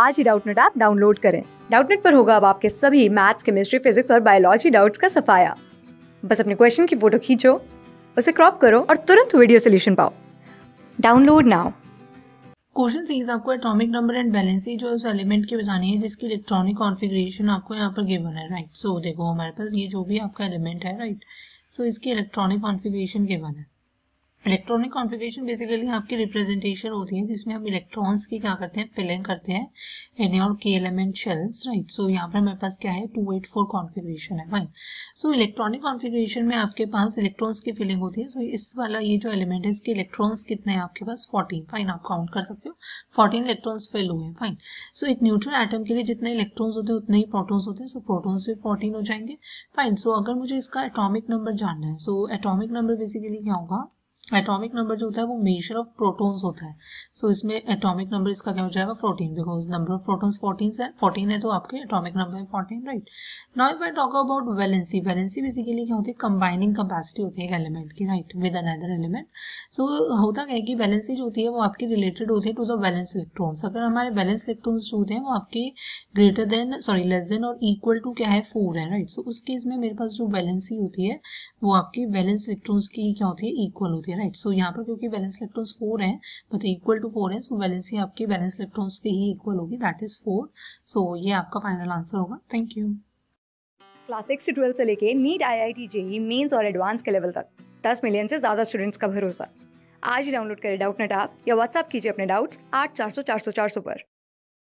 आज ही Doubtnut app download करें डाउटनेट पर होगा अब आपके सभी मैथ्स केमिस्ट्री फिजिक्स और बायोलॉजी डाउट्स का सफाया बस अपने क्वेश्चन की फोटो खींचो उसे क्रॉप करो और तुरंत वीडियो सोल्यूशन पाओ डाउनलोड नाउ क्वेश्चन सीरीज आपको एटॉमिक नंबर एंड बैलेंसी जो उस एलिमेंट की बतानी है जिसकी इलेक्ट्रॉनिक कॉन्फ़िगरेशन आपको यहाँ पर गिवन है राइट right? सो so, देखो हमारे पास ये जो भी आपका एलिमेंट है राइट right? सो so, इसकी इलेक्ट्रॉनिक कॉन्फ़िगरेशन गिवन है इलेक्ट्रॉनिक कॉन्फ़िगरेशन बेसिकली आपकी रिप्रेजेंटेशन होती है जिसमें हम इलेक्ट्रॉन्स की क्या करते हैं फिलिंग करते हैं एन और के एलिमेंट शेल्स राइट सो यहाँ पर हमारे पास क्या है टू एट फोर कॉन्फ़िगरेशन है फाइन सो इलेक्ट्रॉनिक कॉन्फ़िगरेशन में आपके पास इलेक्ट्रॉन्स की फिलिंग होती है सो so, इस वाला ये जो एलिमेंट है इसके इलेक्ट्रॉन्स कितने हैं आपके पास फोर्टीन फाइन आप काउंट कर सकते हो फोर्टीन इलेक्ट्रॉन्स फिल हुए हैं फाइन सो एक न्यूट्रल आइटम के लिए जितने इलेक्ट्रॉन्स होते हैं उतने ही प्रोटोन्स होते हैं सो प्रोटोन्स भी फोर्टीन हो जाएंगे फाइन सो so, अगर मुझे इसका एटोमिक नंबर जानना है सो एटोमिक नंबर बेसिकली क्या होगा एटॉमिक नंबर जो होता है वो मेजर ऑफ प्रोटॉन्स होता है सो so, इसमें एटॉमिक नंबर इसका क्या हो जाएगा fourteen because number of protons fourteen है फोर्टीन है तो आपके एटॉमिक नंबर है fourteen right now if I talk about valency valency basically क्या होती है कंबाइनिंग कैपेसिटी होती है एक एलिमेंट की right with another element so होता क्या है कि वैलेंसी जो होती है वो आपकी रिलेटेड होती है टू द बैलेंस इलेक्ट्रॉन्स अगर हमारे बैलेंस इलेक्ट्रॉन्स जो होते हैं वो आपके greater than sorry less than और इक्वल टू क्या है फोर है राइट सो so, उस केस में मेरे पास जो वैलेंसी होती है वो आपकी बैलेंस इलेक्ट्रॉन्स की क्या होती है इक्वल होती है राइट सो यहाँ पर क्योंकि बैलेंस इलेक्ट्रॉन्स फोर है मतलब इक्वल टू फोर है सो बैलेंस ही आपके बैलेंस इलेक्ट्रॉन्स के ही इक्वल होगी दैट इज फोर सो ये आपका फाइनल आंसर होगा थैंक यू क्लास सिक्स से ट्वेल्थ से लेके NEET I I T JEE Mains और एडवांस के लेवल तक दस मिलियन से ज़्यादा स्टूडेंट्स का भरोसा आज ही डाउनलोड करें डाउट नेट आप या व्हाट्सअप कीजिए अपने डाउट्स आठ चार सौ चार सौ चार सौ पर